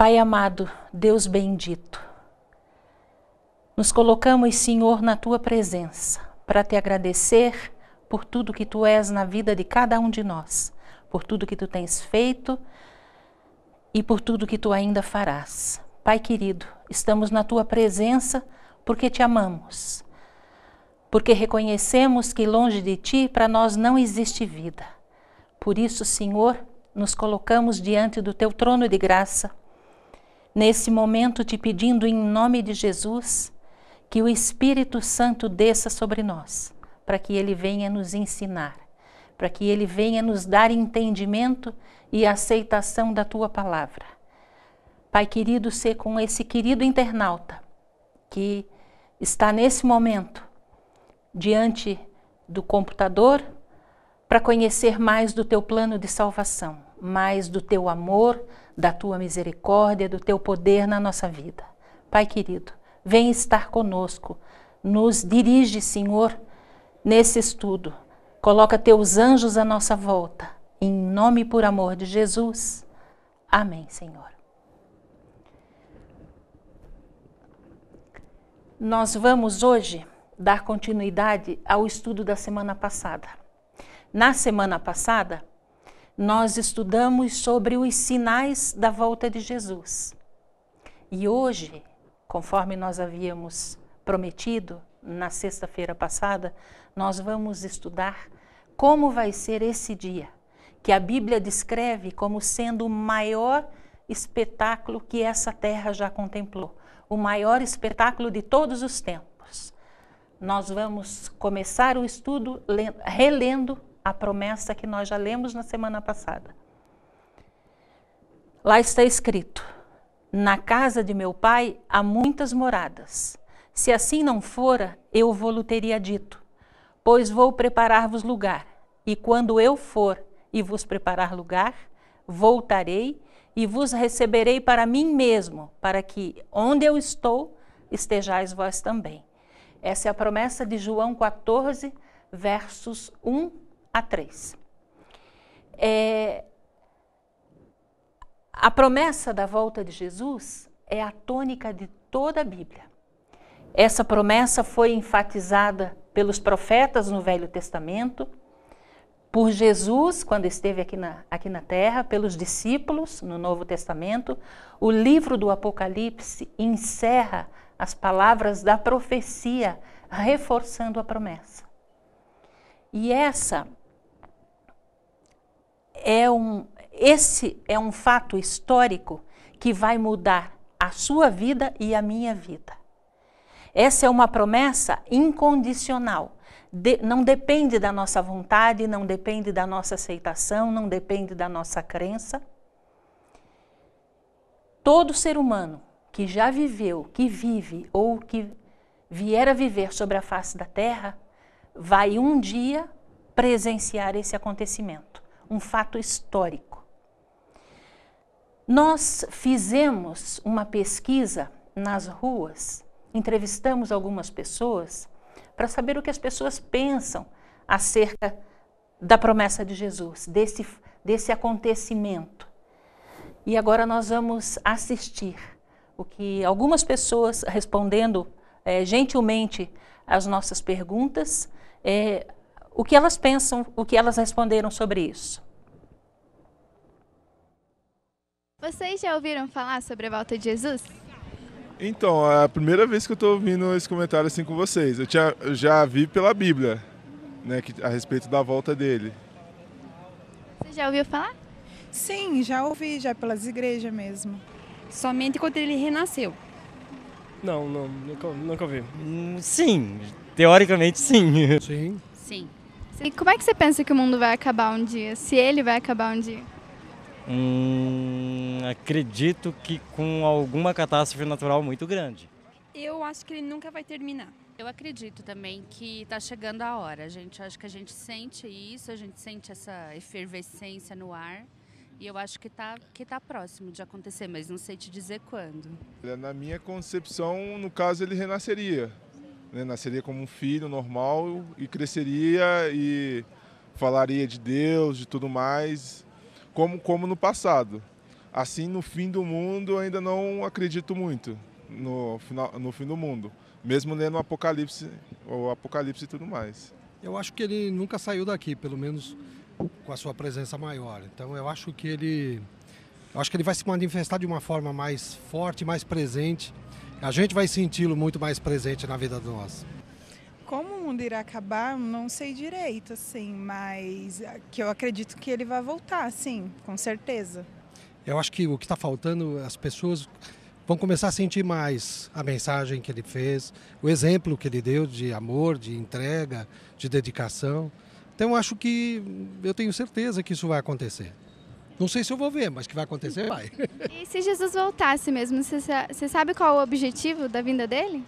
Pai amado, Deus bendito, nos colocamos, Senhor, na tua presença para te agradecer por tudo que tu és na vida de cada um de nós, por tudo que tu tens feito e por tudo que tu ainda farás. Pai querido, estamos na tua presença porque te amamos, porque reconhecemos que longe de ti para nós não existe vida. Por isso, Senhor, nos colocamos diante do teu trono de graça Nesse momento, te pedindo em nome de Jesus que o Espírito Santo desça sobre nós, para que ele venha nos ensinar, para que ele venha nos dar entendimento e aceitação da tua palavra. Pai querido, ser com esse querido internauta que está nesse momento diante do computador para conhecer mais do teu plano de salvação, mais do teu amor, da tua misericórdia, do teu poder na nossa vida. Pai querido, vem estar conosco, nos dirige, Senhor, nesse estudo. Coloca teus anjos à nossa volta, em nome e por amor de Jesus. Amém, Senhor. Nós vamos hoje dar continuidade ao estudo da semana passada. Na semana passada, nós estudamos sobre os sinais da volta de Jesus. E hoje, conforme nós havíamos prometido na sexta-feira passada, nós vamos estudar como vai ser esse dia, que a Bíblia descreve como sendo o maior espetáculo que essa terra já contemplou, o maior espetáculo de todos os tempos. Nós vamos começar o estudo relendo a promessa que nós já lemos na semana passada. Lá está escrito: Na casa de meu pai há muitas moradas. Se assim não fora, eu vou lhe teria dito, pois vou preparar-vos lugar. E quando eu for e vos preparar lugar, voltarei e vos receberei para mim mesmo, para que onde eu estou estejais vós também. Essa é a promessa de João 14, versos 1 a 3. É, a promessa da volta de Jesus é a tônica de toda a Bíblia. Essa promessa foi enfatizada pelos profetas no Velho Testamento, por Jesus, quando esteve aqui na, aqui na terra, pelos discípulos no Novo Testamento. O livro do Apocalipse encerra as palavras da profecia, reforçando a promessa. E essa é um, esse é um fato histórico que vai mudar a sua vida e a minha vida. Essa é uma promessa incondicional. De, não depende da nossa vontade, não depende da nossa aceitação, não depende da nossa crença. Todo ser humano que já viveu, que vive ou que vier a viver sobre a face da terra, vai um dia presenciar esse acontecimento um fato histórico. Nós fizemos uma pesquisa nas ruas, entrevistamos algumas pessoas para saber o que as pessoas pensam acerca da promessa de Jesus, desse, desse acontecimento. E agora nós vamos assistir o que algumas pessoas respondendo é, gentilmente às nossas perguntas é, o que elas pensam, o que elas responderam sobre isso. Vocês já ouviram falar sobre a volta de Jesus? Então, é a primeira vez que eu estou ouvindo esse comentário assim com vocês. Eu, tinha, eu já vi pela Bíblia, né, que, a respeito da volta dele. Você já ouviu falar? Sim, já ouvi, já pelas igrejas mesmo. Somente quando ele renasceu. Não, não, nunca, nunca ouvi. Hum, sim, teoricamente sim. Sim. Sim. E como é que você pensa que o mundo vai acabar um dia? Se ele vai acabar um dia? Hum, acredito que com alguma catástrofe natural muito grande. Eu acho que ele nunca vai terminar. Eu acredito também que está chegando a hora, gente. Eu acho que a gente sente isso, a gente sente essa efervescência no ar. E eu acho que está que tá próximo de acontecer, mas não sei te dizer quando. Na minha concepção, no caso, ele renasceria né, nasceria como um filho normal e cresceria e falaria de Deus, de tudo mais, como, como no passado. Assim, no fim do mundo, ainda não acredito muito no, final, no fim do mundo, mesmo lendo o Apocalipse, o Apocalipse e tudo mais. Eu acho que ele nunca saiu daqui, pelo menos com a sua presença maior. Então, eu acho que ele, eu acho que ele vai se manifestar de uma forma mais forte, mais presente a gente vai senti-lo muito mais presente na vida de nós. Como o mundo irá acabar, não sei direito, assim, mas que eu acredito que ele vai voltar, sim, com certeza. Eu acho que o que está faltando, as pessoas vão começar a sentir mais a mensagem que ele fez, o exemplo que ele deu de amor, de entrega, de dedicação. Então, eu acho que, eu tenho certeza que isso vai acontecer. Não sei se eu vou ver, mas que vai acontecer, vai. E se Jesus voltasse mesmo, você sabe qual o objetivo da vinda dele?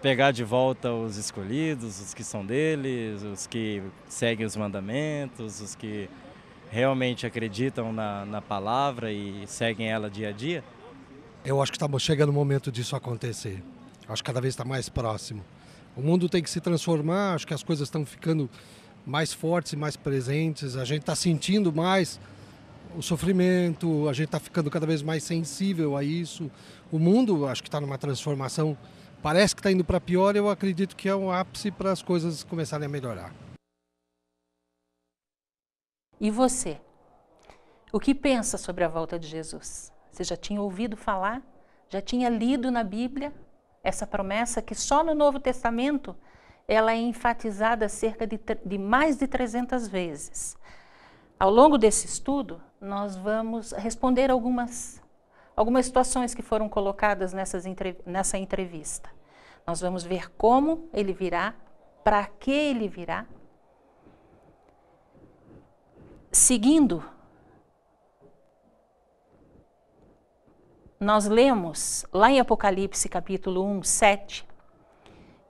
Pegar de volta os escolhidos, os que são dele, os que seguem os mandamentos, os que realmente acreditam na, na palavra e seguem ela dia a dia? Eu acho que estamos tá chegando o momento disso acontecer. Acho que cada vez está mais próximo. O mundo tem que se transformar, acho que as coisas estão ficando mais fortes e mais presentes, a gente está sentindo mais o sofrimento, a gente está ficando cada vez mais sensível a isso. O mundo, acho que está numa transformação, parece que está indo para pior, eu acredito que é um ápice para as coisas começarem a melhorar. E você? O que pensa sobre a volta de Jesus? Você já tinha ouvido falar? Já tinha lido na Bíblia essa promessa que só no Novo Testamento ela é enfatizada cerca de, de mais de 300 vezes. Ao longo desse estudo, nós vamos responder algumas, algumas situações que foram colocadas nessas, nessa entrevista. Nós vamos ver como ele virá, para que ele virá, seguindo, nós lemos lá em Apocalipse capítulo 1, 7,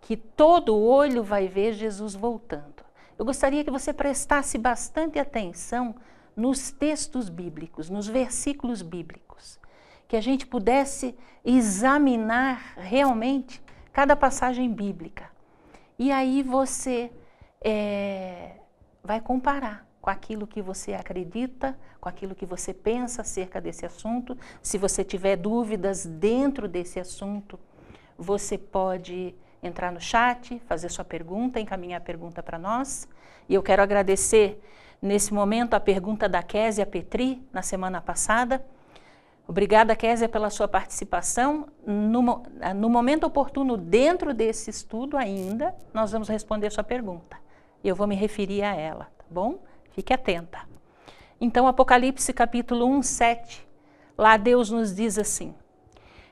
que todo olho vai ver Jesus voltando. Eu gostaria que você prestasse bastante atenção nos textos bíblicos, nos versículos bíblicos, que a gente pudesse examinar realmente cada passagem bíblica. E aí você é, vai comparar com aquilo que você acredita, com aquilo que você pensa acerca desse assunto. Se você tiver dúvidas dentro desse assunto, você pode entrar no chat, fazer sua pergunta, encaminhar a pergunta para nós. E eu quero agradecer nesse momento a pergunta da Késia Petri, na semana passada. Obrigada, Késia, pela sua participação. No, no momento oportuno, dentro desse estudo ainda, nós vamos responder sua pergunta. Eu vou me referir a ela, tá bom? Fique atenta. Então, Apocalipse capítulo 1, 7. Lá Deus nos diz assim: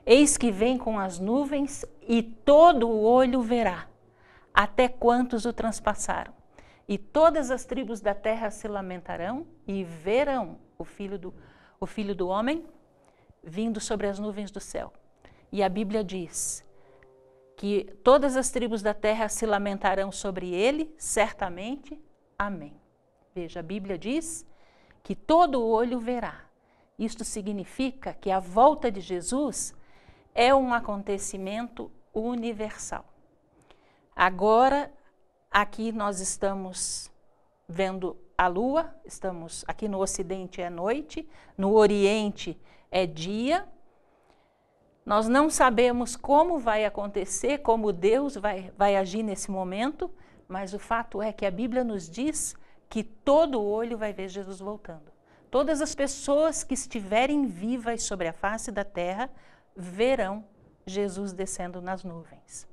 Eis que vem com as nuvens e todo o olho verá, até quantos o transpassaram. E todas as tribos da terra se lamentarão e verão o filho do, o filho do homem vindo sobre as nuvens do céu. E a Bíblia diz que todas as tribos da terra se lamentarão sobre ele, certamente. Amém. Veja, a Bíblia diz que todo olho verá. Isto significa que a volta de Jesus é um acontecimento universal. Agora, aqui nós estamos vendo a lua, estamos aqui no ocidente é noite, no oriente é dia. Nós não sabemos como vai acontecer, como Deus vai, vai agir nesse momento, mas o fato é que a Bíblia nos diz que todo olho vai ver Jesus voltando. Todas as pessoas que estiverem vivas sobre a face da terra verão Jesus descendo nas nuvens.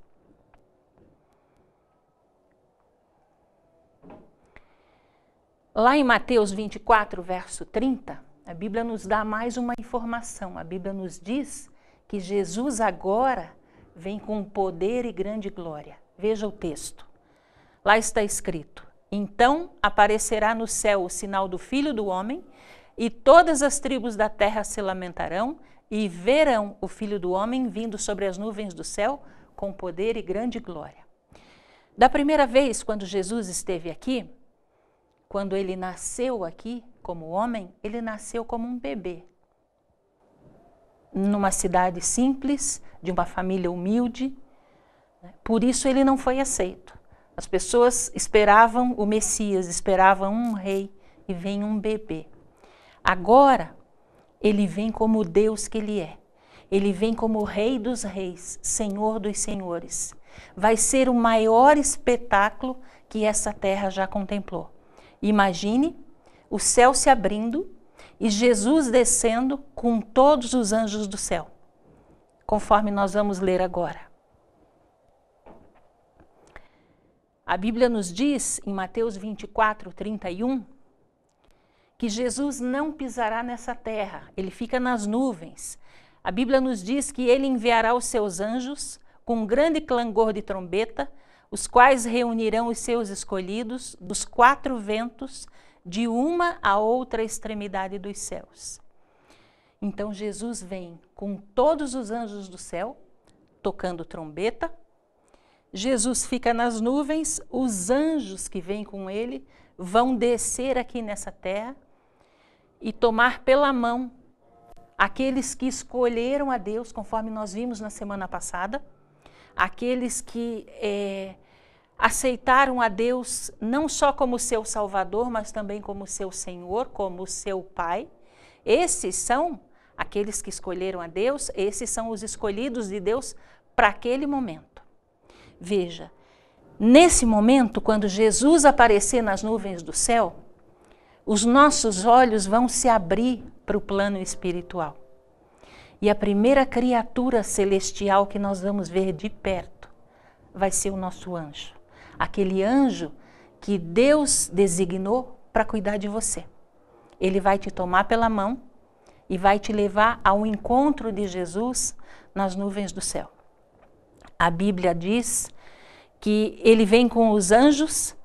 Lá em Mateus 24, verso 30, a Bíblia nos dá mais uma informação. A Bíblia nos diz que Jesus agora vem com poder e grande glória. Veja o texto. Lá está escrito: Então aparecerá no céu o sinal do Filho do Homem, e todas as tribos da terra se lamentarão, e verão o Filho do Homem vindo sobre as nuvens do céu com poder e grande glória. Da primeira vez, quando Jesus esteve aqui, quando ele nasceu aqui como homem, ele nasceu como um bebê. Numa cidade simples, de uma família humilde, né? por isso ele não foi aceito. As pessoas esperavam o Messias, esperavam um rei e vem um bebê. Agora, ele vem como o Deus que Ele é. Ele vem como o Rei dos Reis, Senhor dos Senhores. Vai ser o maior espetáculo que essa terra já contemplou. Imagine o céu se abrindo e Jesus descendo com todos os anjos do céu, conforme nós vamos ler agora. A Bíblia nos diz em Mateus 24, 31 que Jesus não pisará nessa terra, ele fica nas nuvens. A Bíblia nos diz que ele enviará os seus anjos com um grande clangor de trombeta, os quais reunirão os seus escolhidos dos quatro ventos, de uma a outra extremidade dos céus. Então Jesus vem com todos os anjos do céu, tocando trombeta. Jesus fica nas nuvens, os anjos que vêm com ele vão descer aqui nessa terra e tomar pela mão aqueles que escolheram a Deus, conforme nós vimos na semana passada, aqueles que é, aceitaram a Deus não só como seu Salvador, mas também como seu Senhor, como seu Pai. Esses são aqueles que escolheram a Deus, esses são os escolhidos de Deus para aquele momento. Veja, nesse momento, quando Jesus aparecer nas nuvens do céu, os nossos olhos vão se abrir para o plano espiritual. E a primeira criatura celestial que nós vamos ver de perto vai ser o nosso anjo. Aquele anjo que Deus designou para cuidar de você. Ele vai te tomar pela mão e vai te levar ao encontro de Jesus nas nuvens do céu. A Bíblia diz que ele vem com os anjos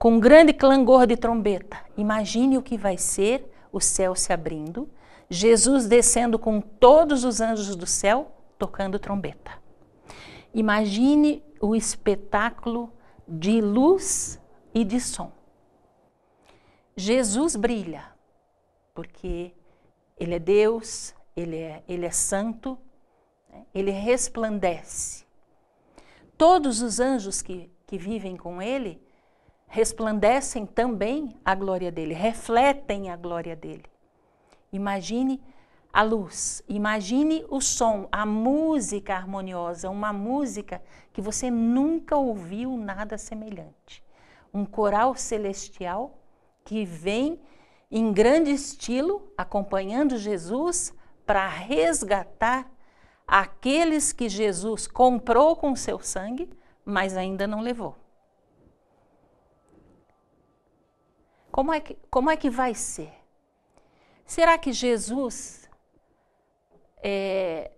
com um grande clangor de trombeta. Imagine o que vai ser o céu se abrindo, Jesus descendo com todos os anjos do céu tocando trombeta. Imagine o espetáculo de luz e de som. Jesus brilha, porque ele é Deus, ele é, ele é santo, né? ele resplandece. Todos os anjos que, que vivem com ele resplandecem também a glória dele, refletem a glória dele. Imagine a luz, imagine o som, a música harmoniosa, uma música que você nunca ouviu nada semelhante. Um coral celestial que vem em grande estilo acompanhando Jesus para resgatar aqueles que Jesus comprou com seu sangue, mas ainda não levou. Como é que, como é que vai ser? Será que Jesus, é,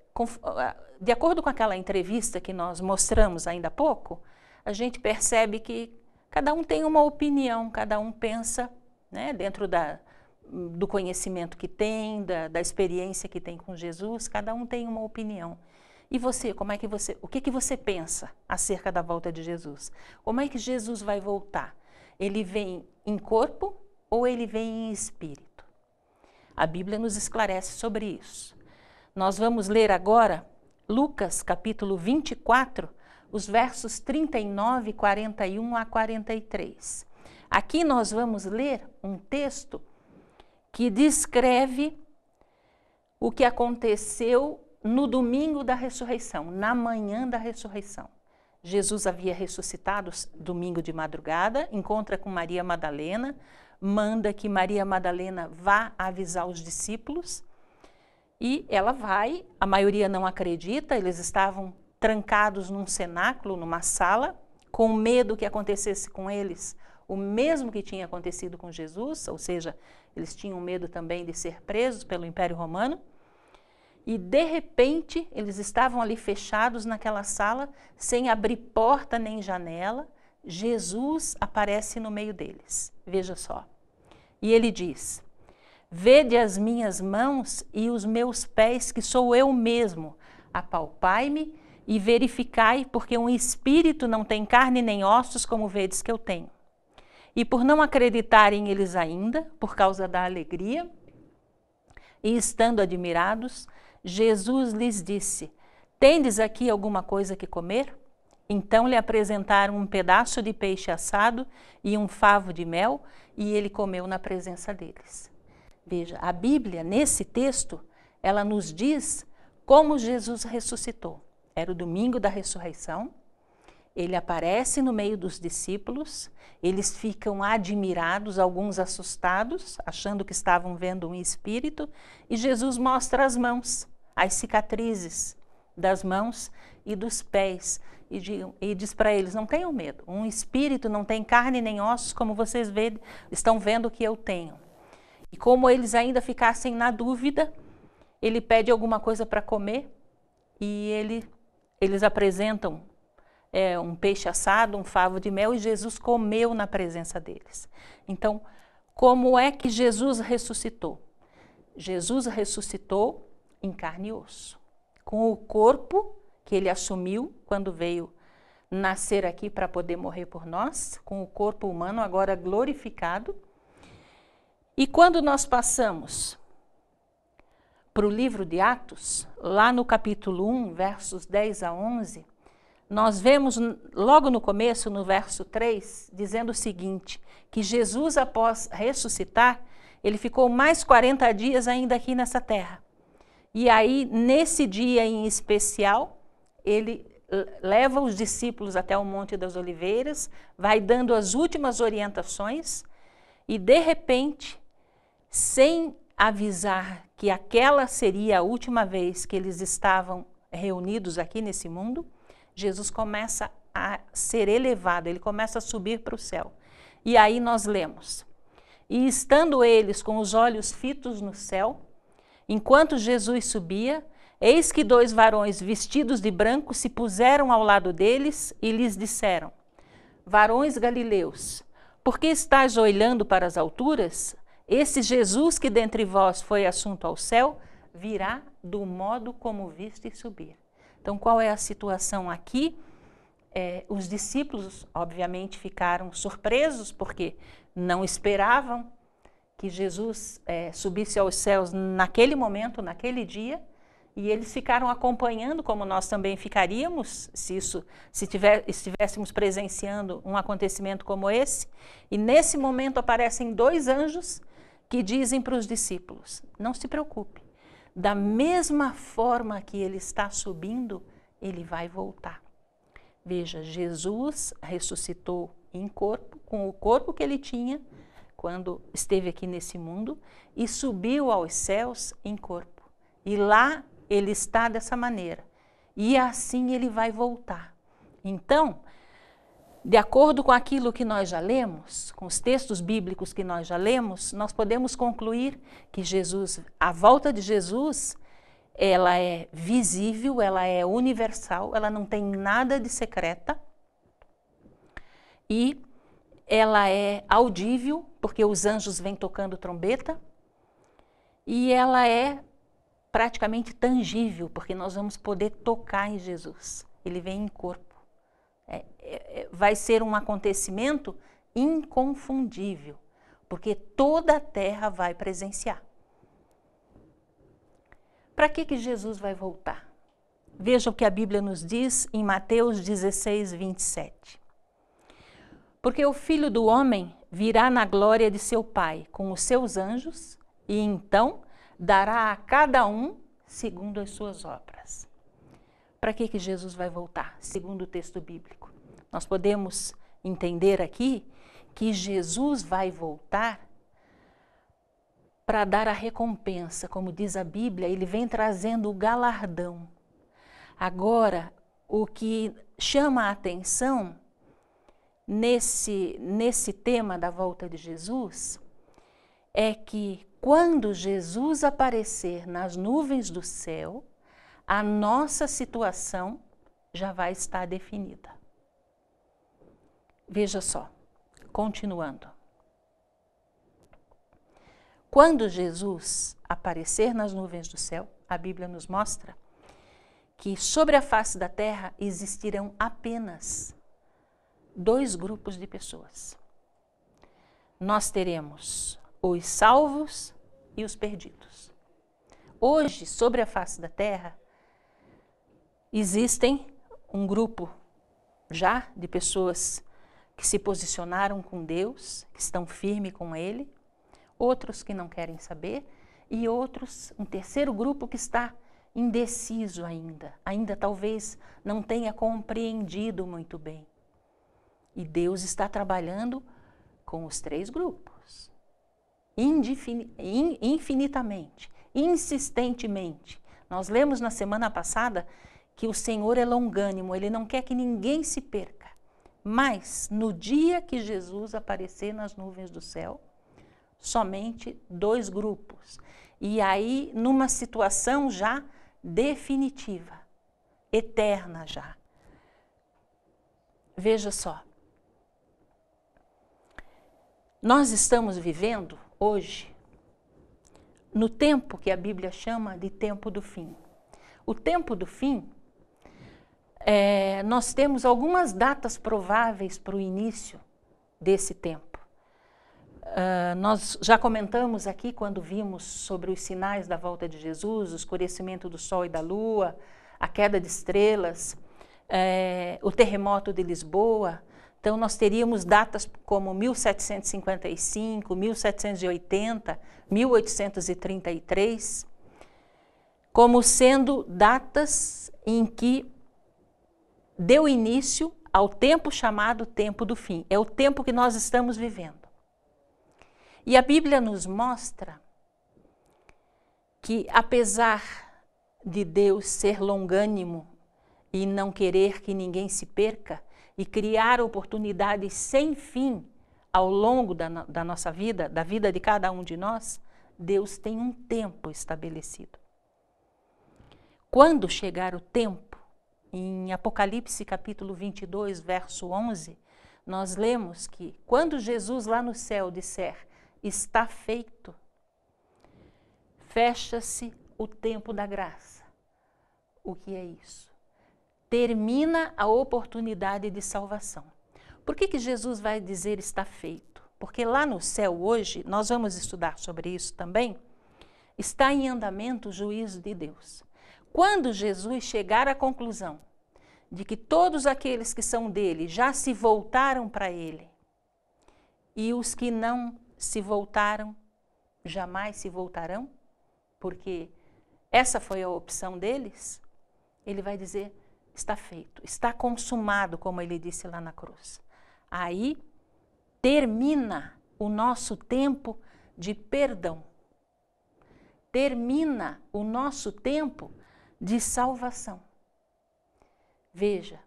ah, de acordo com aquela entrevista que nós mostramos ainda há pouco, a gente percebe que cada um tem uma opinião, cada um pensa né, dentro da, do conhecimento que tem, da, da, experiência que tem com Jesus, cada um tem uma opinião. E você, como é que você, o que, que você pensa acerca da volta de Jesus? Como é que Jesus vai voltar? Ele vem em corpo ou ele vem em espírito? A Bíblia nos esclarece sobre isso. Nós vamos ler agora Lucas capítulo 24, os versos 39, 41 a 43. Aqui nós vamos ler um texto que descreve o que aconteceu no domingo da ressurreição, na manhã da ressurreição. Jesus havia ressuscitado domingo de madrugada, encontra com Maria Madalena, manda que Maria Madalena vá avisar os discípulos. E ela vai, a maioria não acredita, eles estavam trancados num cenáculo, numa sala, com medo que acontecesse com eles o mesmo que tinha acontecido com Jesus, ou seja, eles tinham medo também de ser presos pelo Império Romano e de repente eles estavam ali fechados naquela sala, sem abrir porta nem janela. Jesus aparece no meio deles. Veja só. E ele diz: Vede as minhas mãos e os meus pés, que sou eu mesmo. Apalpai-me e verificai, porque um espírito não tem carne nem ossos, como vedes que eu tenho. E por não acreditarem eles ainda, por causa da alegria, e estando admirados, Jesus lhes disse: Tendes aqui alguma coisa que comer? Então lhe apresentaram um pedaço de peixe assado e um favo de mel, e ele comeu na presença deles. Veja, a Bíblia, nesse texto, ela nos diz como Jesus ressuscitou. Era o domingo da ressurreição, ele aparece no meio dos discípulos, eles ficam admirados, alguns assustados, achando que estavam vendo um espírito, e Jesus mostra as mãos as cicatrizes das mãos e dos pés. E, de, e diz para eles: não tenham medo, um espírito não tem carne nem ossos, como vocês vê, estão vendo que eu tenho. E como eles ainda ficassem na dúvida, ele pede alguma coisa para comer e ele, eles apresentam é, um peixe assado, um favo de mel, e Jesus comeu na presença deles. Então, como é que Jesus ressuscitou? Jesus ressuscitou em carne e osso, com o corpo que ele assumiu quando veio nascer aqui para poder morrer por nós, com o corpo humano agora glorificado. E quando nós passamos para o livro de Atos, lá no capítulo 1, versos 10 a 11, nós vemos logo no começo, no verso 3, dizendo o seguinte: que Jesus, após ressuscitar, ele ficou mais 40 dias ainda aqui nessa terra. E aí, nesse dia em especial, ele leva os discípulos até o Monte das Oliveiras, vai dando as últimas orientações e, de repente, sem avisar que aquela seria a última vez que eles estavam reunidos aqui nesse mundo, Jesus começa a ser elevado, ele começa a subir para o céu. E aí nós lemos: E estando eles com os olhos fitos no céu, Enquanto Jesus subia, eis que dois varões vestidos de branco se puseram ao lado deles e lhes disseram: Varões galileus, por que estáis olhando para as alturas? Esse Jesus que dentre vós foi assunto ao céu virá do modo como viste subir. Então, qual é a situação aqui? É, os discípulos, obviamente, ficaram surpresos porque não esperavam que Jesus é, subisse aos céus naquele momento, naquele dia, e eles ficaram acompanhando, como nós também ficaríamos, se isso, se tiver, estivéssemos presenciando um acontecimento como esse. E nesse momento aparecem dois anjos que dizem para os discípulos: não se preocupe, da mesma forma que ele está subindo, ele vai voltar. Veja, Jesus ressuscitou em corpo, com o corpo que ele tinha quando esteve aqui nesse mundo e subiu aos céus em corpo. E lá ele está dessa maneira. E assim ele vai voltar. Então, de acordo com aquilo que nós já lemos, com os textos bíblicos que nós já lemos, nós podemos concluir que Jesus, a volta de Jesus, ela é visível, ela é universal, ela não tem nada de secreta. E ela é audível, porque os anjos vêm tocando trombeta, e ela é praticamente tangível, porque nós vamos poder tocar em Jesus. Ele vem em corpo. É, é, é vai ser um acontecimento inconfundível, porque toda a terra vai presenciar. Para que, que Jesus vai voltar? Veja o que a Bíblia nos diz em Mateus 16, 27. Porque o filho do homem virá na glória de seu Pai com os seus anjos e então dará a cada um segundo as suas obras. Para que, que Jesus vai voltar, segundo o texto bíblico? Nós podemos entender aqui que Jesus vai voltar para dar a recompensa, como diz a Bíblia, ele vem trazendo o galardão. Agora, o que chama a atenção nesse, nesse tema da volta de Jesus é que quando Jesus aparecer nas nuvens do céu, a nossa situação já vai estar definida. Veja só, continuando. Quando Jesus aparecer nas nuvens do céu, a Bíblia nos mostra que sobre a face da terra existirão apenas dois grupos de pessoas. Nós teremos os salvos e os perdidos. Hoje, sobre a face da terra, existem um grupo já de pessoas que se posicionaram com Deus, que estão firmes com Ele, outros que não querem saber e outros, um terceiro grupo que está indeciso ainda, ainda talvez não tenha compreendido muito bem. E Deus está trabalhando com os três grupos. Infinitamente, insistentemente. Nós lemos na semana passada que o Senhor é longânimo, ele não quer que ninguém se perca. Mas no dia que Jesus aparecer nas nuvens do céu, somente dois grupos. E aí, numa situação já definitiva, eterna já. Veja só, nós estamos vivendo hoje no tempo que a Bíblia chama de tempo do fim. O tempo do fim, é, nós temos algumas datas prováveis para o início desse tempo. Uh, nós já comentamos aqui quando vimos sobre os sinais da volta de Jesus, o escurecimento do sol e da lua, a queda de estrelas, é, o terremoto de Lisboa, então, nós teríamos datas como 1755, 1780, 1833, como sendo datas em que deu início ao tempo chamado tempo do fim. É o tempo que nós estamos vivendo. E a Bíblia nos mostra que, apesar de Deus ser longânimo e não querer que ninguém se perca, e criar oportunidades sem fim ao longo da, da nossa vida, da vida de cada um de nós, Deus tem um tempo estabelecido. Quando chegar o tempo, em Apocalipse capítulo 22, verso 11, nós lemos que quando Jesus lá no céu disser, está feito, fecha-se o tempo da graça. O que é isso? termina a oportunidade de salvação. Por que, que Jesus vai dizer está feito? Porque lá no céu hoje, nós vamos estudar sobre isso também, está em andamento o juízo de Deus. Quando Jesus chegar à conclusão de que todos aqueles que são dele já se voltaram para ele e os que não se voltaram jamais se voltarão, porque essa foi a opção deles, ele vai dizer: está feito, está consumado, como ele disse lá na cruz. Aí termina o nosso tempo de perdão. Termina o nosso tempo de salvação. Veja,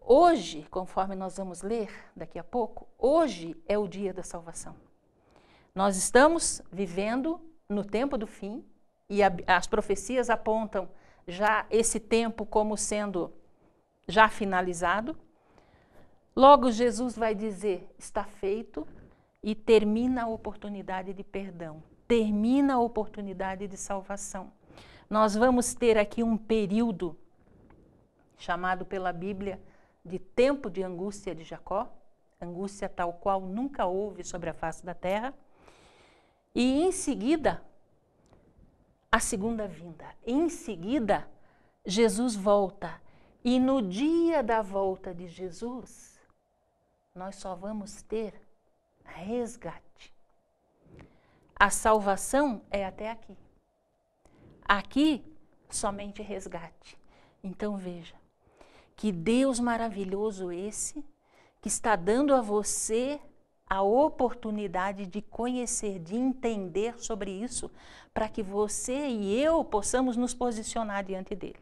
hoje, conforme nós vamos ler daqui a pouco, hoje é o dia da salvação. Nós estamos vivendo no tempo do fim e a, as profecias apontam já esse tempo como sendo já finalizado. Logo Jesus vai dizer: está feito, e termina a oportunidade de perdão, termina a oportunidade de salvação. Nós vamos ter aqui um período chamado pela Bíblia de tempo de angústia de Jacó, angústia tal qual nunca houve sobre a face da terra. E em seguida, a segunda vinda. Em seguida, Jesus volta. E no dia da volta de Jesus, nós só vamos ter resgate. A salvação é até aqui. Aqui, somente resgate. Então veja, que Deus maravilhoso esse, que está dando a você a oportunidade de conhecer, de entender sobre isso, para que você e eu possamos nos posicionar diante dele.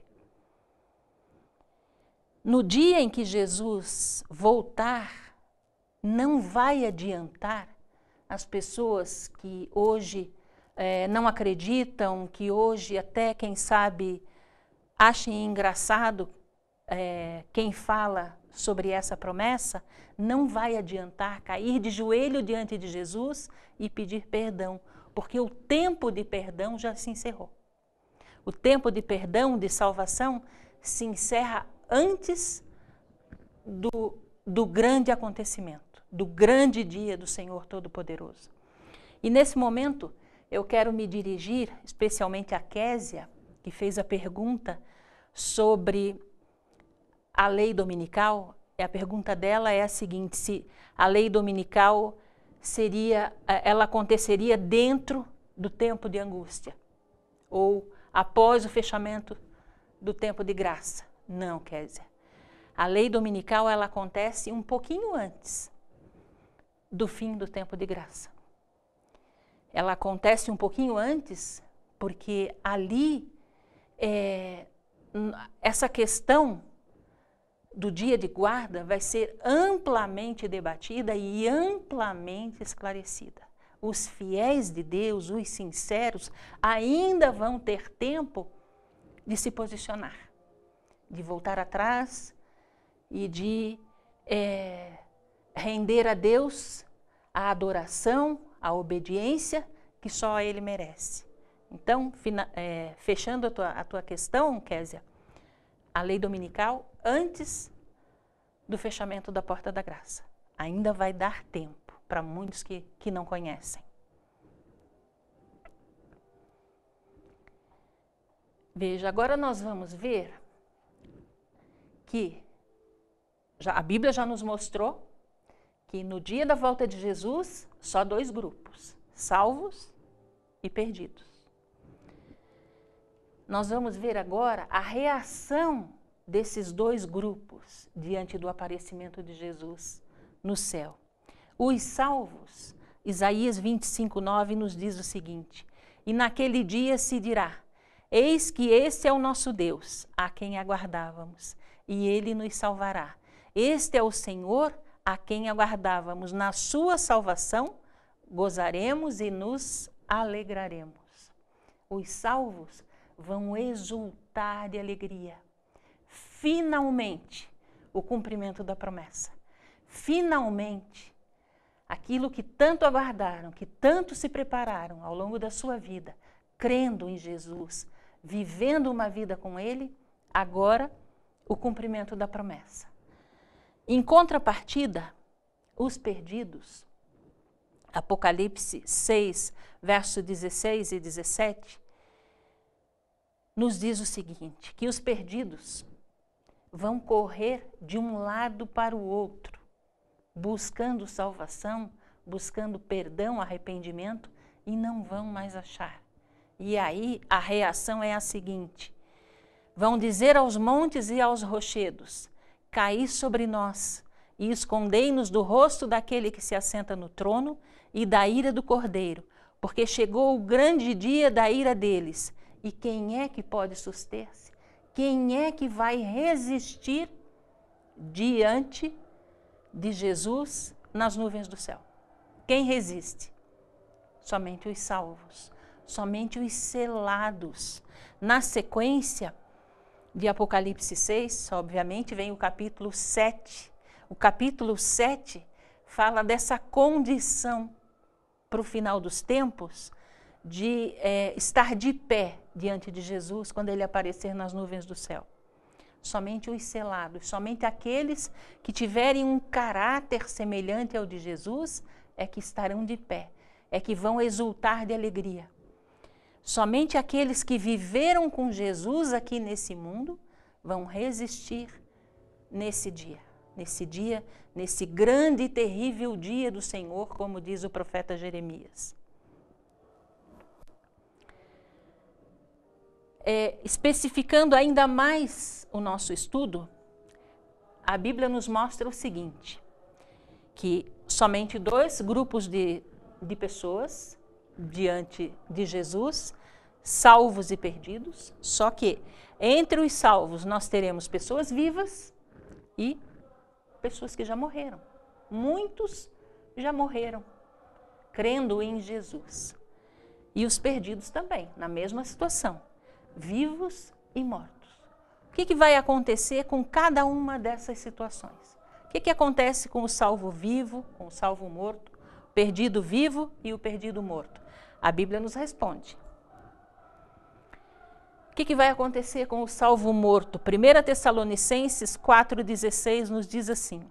No dia em que Jesus voltar, não vai adiantar as pessoas que hoje é, não acreditam, que hoje até, quem sabe, achem engraçado é, quem fala sobre essa promessa, não vai adiantar cair de joelho diante de Jesus e pedir perdão, porque o tempo de perdão já se encerrou. O tempo de perdão, de salvação, se encerra antes do, do grande acontecimento, do grande dia do Senhor Todo-Poderoso. E nesse momento, eu quero me dirigir especialmente a Késia, que fez a pergunta sobre a lei dominical? A pergunta dela é a seguinte: se a lei dominical seria, eh, ela aconteceria dentro do tempo de angústia ou após o fechamento do tempo de graça? Não, Kézia. A lei dominical ela acontece um pouquinho antes do fim do tempo de graça. Ela acontece um pouquinho antes, porque ali é, essa questão do dia de guarda vai ser amplamente debatida e amplamente esclarecida. Os fiéis de Deus, os sinceros, ainda vão ter tempo de se posicionar, de voltar atrás e de é, render a Deus a adoração, a obediência que só Ele merece. Então, fina, é, fechando a tua, a tua questão, Késia, a lei dominical antes do fechamento da porta da graça. Ainda vai dar tempo para muitos que, que não conhecem. Veja, agora nós vamos ver que já, a Bíblia já nos mostrou que no dia da volta de Jesus, só dois grupos, salvos e perdidos. Nós vamos ver agora a reação desses dois grupos diante do aparecimento de Jesus no céu. Os salvos, Isaías 25, 9 nos diz o seguinte: E naquele dia se dirá: Eis que este é o nosso Deus, a quem aguardávamos, e ele nos salvará. Este é o Senhor, a quem aguardávamos. Na sua salvação gozaremos e nos alegraremos. Os salvos vão exultar de alegria, finalmente o cumprimento da promessa. Finalmente, aquilo que tanto aguardaram, que tanto se prepararam ao longo da sua vida, crendo em Jesus, vivendo uma vida com Ele, agora o cumprimento da promessa. Em contrapartida, os perdidos, Apocalipse 6, verso 16 e 17, nos diz o seguinte: que os perdidos vão correr de um lado para o outro, buscando salvação, buscando perdão, arrependimento e não vão mais achar. E aí a reação é a seguinte: vão dizer aos montes e aos rochedos: Caí sobre nós e escondei-nos do rosto daquele que se assenta no trono e da ira do cordeiro, porque chegou o grande dia da ira deles. E quem é que pode suster-se? Quem é que vai resistir diante de Jesus nas nuvens do céu? Quem resiste? Somente os salvos, somente os selados. Na sequência de Apocalipse 6, obviamente, vem o capítulo 7. O capítulo 7 fala dessa condição para o final dos tempos de é, estar de pé diante de Jesus quando ele aparecer nas nuvens do céu. Somente os selados, somente aqueles que tiverem um caráter semelhante ao de Jesus é que estarão de pé, é que vão exultar de alegria. Somente aqueles que viveram com Jesus aqui nesse mundo vão resistir nesse dia, nesse dia, nesse grande e terrível dia do Senhor, como diz o profeta Jeremias. é, especificando ainda mais o nosso estudo, a Bíblia nos mostra o seguinte: que somente dois grupos de, de pessoas diante de Jesus, salvos e perdidos, só que entre os salvos nós teremos pessoas vivas e pessoas que já morreram. Muitos já morreram crendo em Jesus. E os perdidos também, na mesma situação vivos e mortos. O que, que vai acontecer com cada uma dessas situações? O que, que acontece com o salvo vivo, com o salvo morto, o perdido vivo e o perdido morto? A Bíblia nos responde. O que, que vai acontecer com o salvo morto? 1 Tessalonicenses 4,16 nos diz assim: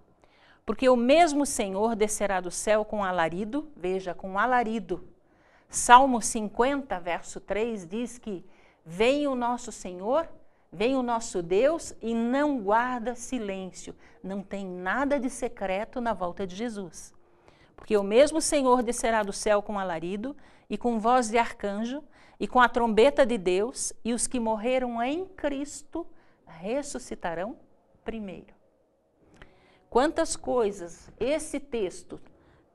Porque o mesmo Senhor descerá do céu com alarido, veja, com alarido. Salmo 50, verso 3 diz que Vem o nosso Senhor, vem o nosso Deus e não guarda silêncio. Não tem nada de secreto na volta de Jesus. Porque o mesmo Senhor descerá do céu com alarido e com voz de arcanjo e com a trombeta de Deus, e os que morreram em Cristo ressuscitarão primeiro. Quantas coisas esse texto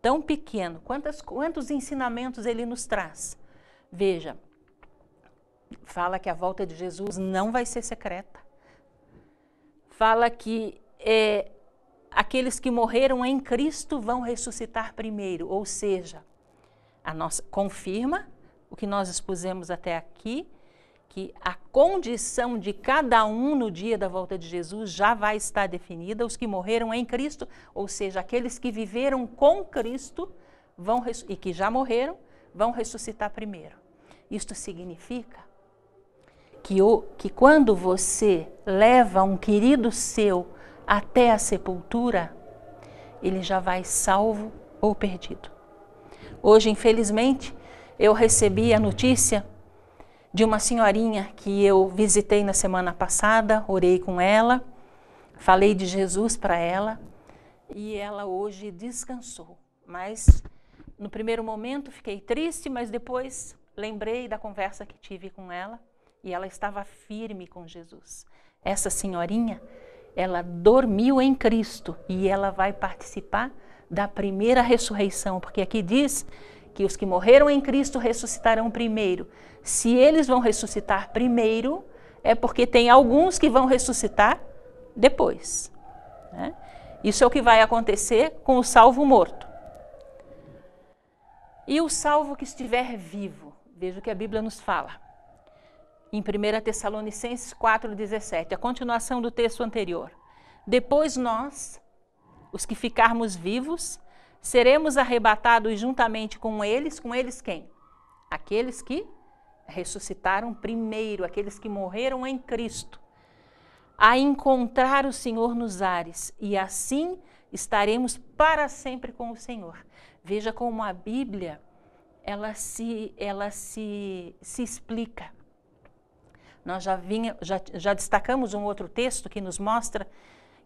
tão pequeno, quantas, quantos ensinamentos ele nos traz. Veja, fala que a volta de Jesus não vai ser secreta. Fala que é, aqueles que morreram em Cristo vão ressuscitar primeiro, ou seja, a nossa confirma o que nós expusemos até aqui, que a condição de cada um no dia da volta de Jesus já vai estar definida, os que morreram em Cristo, ou seja, aqueles que viveram com Cristo vão e que já morreram, vão ressuscitar primeiro. Isto significa que, o, que quando você leva um querido seu até a sepultura, ele já vai salvo ou perdido. Hoje, infelizmente, eu recebi a notícia de uma senhorinha que eu visitei na semana passada, orei com ela, falei de Jesus para ela e ela hoje descansou. Mas no primeiro momento fiquei triste, mas depois lembrei da conversa que tive com ela e ela estava firme com Jesus. Essa senhorinha, ela dormiu em Cristo e ela vai participar da primeira ressurreição, porque aqui diz que os que morreram em Cristo ressuscitarão primeiro. Se eles vão ressuscitar primeiro, é porque tem alguns que vão ressuscitar depois. Né? Isso é o que vai acontecer com o salvo morto. E o salvo que estiver vivo, veja o que a Bíblia nos fala em 1 Tessalonicenses 4,17, a continuação do texto anterior. Depois nós, os que ficarmos vivos, seremos arrebatados juntamente com eles, com eles quem? Aqueles que ressuscitaram primeiro, aqueles que morreram em Cristo, a encontrar o Senhor nos ares, e assim estaremos para sempre com o Senhor. Veja como a Bíblia ela se ela se se explica. Nós já, vinha, já, já destacamos um outro texto que nos mostra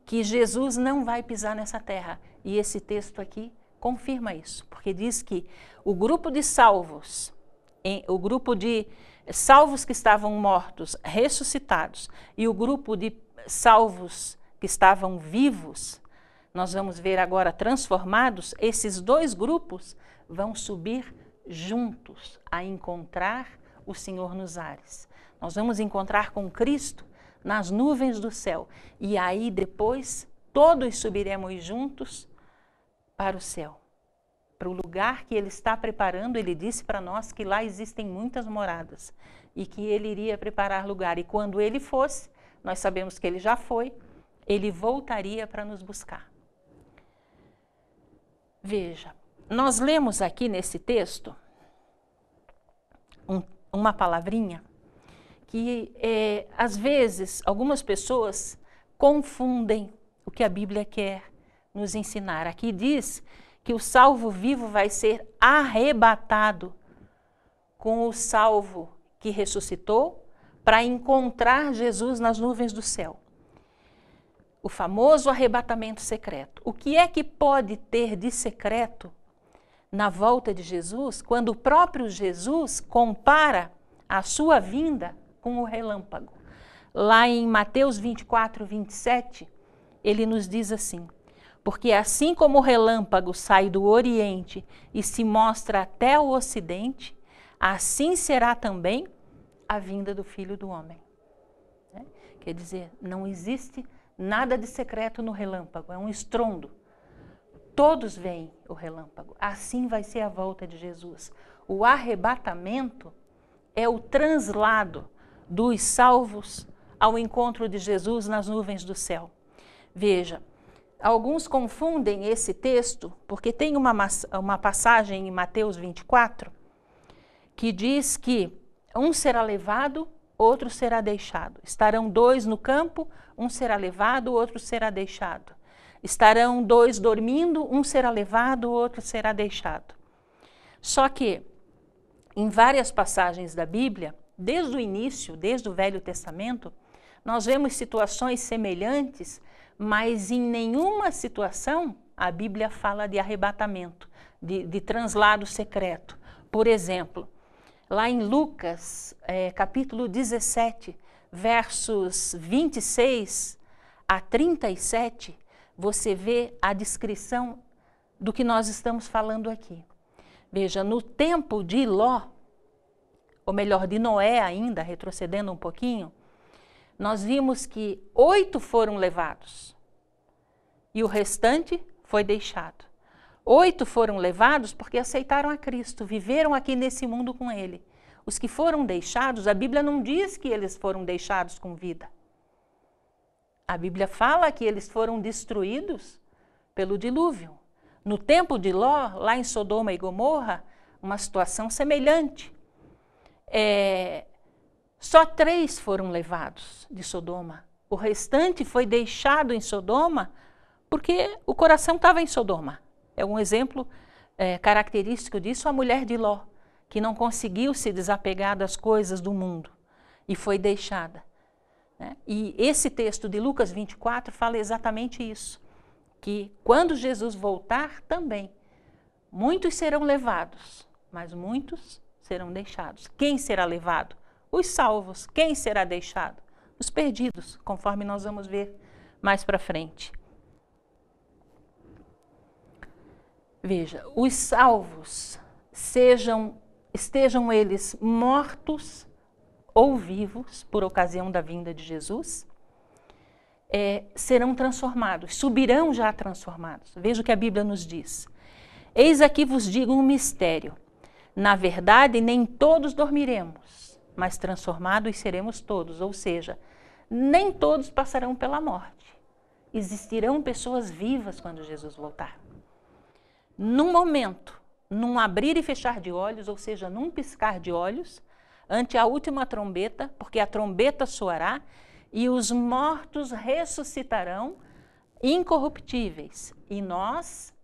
que Jesus não vai pisar nessa terra. E esse texto aqui confirma isso, porque diz que o grupo de salvos, em, o grupo de salvos que estavam mortos, ressuscitados, e o grupo de salvos que estavam vivos, nós vamos ver agora transformados, esses dois grupos vão subir juntos a encontrar o Senhor nos ares. Nós vamos encontrar com Cristo nas nuvens do céu. E aí depois todos subiremos juntos para o céu, para o lugar que Ele está preparando. Ele disse para nós que lá existem muitas moradas e que Ele iria preparar lugar. E quando Ele fosse, nós sabemos que Ele já foi, Ele voltaria para nos buscar. Veja, nós lemos aqui nesse texto um, uma palavrinha que é, às vezes algumas pessoas confundem o que a Bíblia quer nos ensinar. Aqui diz que o salvo vivo vai ser arrebatado com o salvo que ressuscitou para encontrar Jesus nas nuvens do céu. O famoso arrebatamento secreto. O que é que pode ter de secreto na volta de Jesus quando o próprio Jesus compara a sua vinda com o relâmpago. Lá em Mateus 24, 27, ele nos diz assim: Porque assim como o relâmpago sai do Oriente e se mostra até o Ocidente, assim será também a vinda do Filho do Homem. Né? Quer dizer, não existe nada de secreto no relâmpago, é um estrondo. Todos veem o relâmpago. Assim vai ser a volta de Jesus. O arrebatamento é o translado dos salvos ao encontro de Jesus nas nuvens do céu. Veja, alguns confundem esse texto, porque tem uma, uma passagem em Mateus 24 que diz que um será levado, outro será deixado. Estarão dois no campo, um será levado, outro será deixado. Estarão dois dormindo, um será levado, outro será deixado. Só que, em várias passagens da Bíblia, desde o início, desde o Velho Testamento, nós vemos situações semelhantes, mas em nenhuma situação a Bíblia fala de arrebatamento, de, de translado secreto. Por exemplo, lá em Lucas, é, capítulo 17, versos 26 a 37, você vê a descrição do que nós estamos falando aqui. Veja, no tempo de Ló, ou melhor, de Noé ainda, retrocedendo um pouquinho, nós vimos que oito foram levados e o restante foi deixado. Oito foram levados porque aceitaram a Cristo, viveram aqui nesse mundo com Ele. Os que foram deixados, a Bíblia não diz que eles foram deixados com vida. A Bíblia fala que eles foram destruídos pelo dilúvio. No tempo de Ló, lá em Sodoma e Gomorra, uma situação semelhante é, só três foram levados de Sodoma. O restante foi deixado em Sodoma porque o coração estava em Sodoma. É um exemplo é, característico disso a mulher de Ló, que não conseguiu se desapegar das coisas do mundo e foi deixada. Né? E esse texto de Lucas 24 fala exatamente isso: que quando Jesus voltar também, muitos serão levados, mas muitos serão deixados. Quem será levado? Os salvos. Quem será deixado? Os perdidos, conforme nós vamos ver mais para frente. Veja, os salvos, sejam estejam eles mortos ou vivos por ocasião da vinda de Jesus, é, serão transformados, subirão já transformados. Veja o que a Bíblia nos diz. Eis aqui vos digo um mistério. Na verdade, nem todos dormiremos, mas transformados seremos todos, ou seja, nem todos passarão pela morte. Existirão pessoas vivas quando Jesus voltar. Num momento, num abrir e fechar de olhos, ou seja, num piscar de olhos, ante a última trombeta, porque a trombeta soará e os mortos ressuscitarão incorruptíveis. E nós,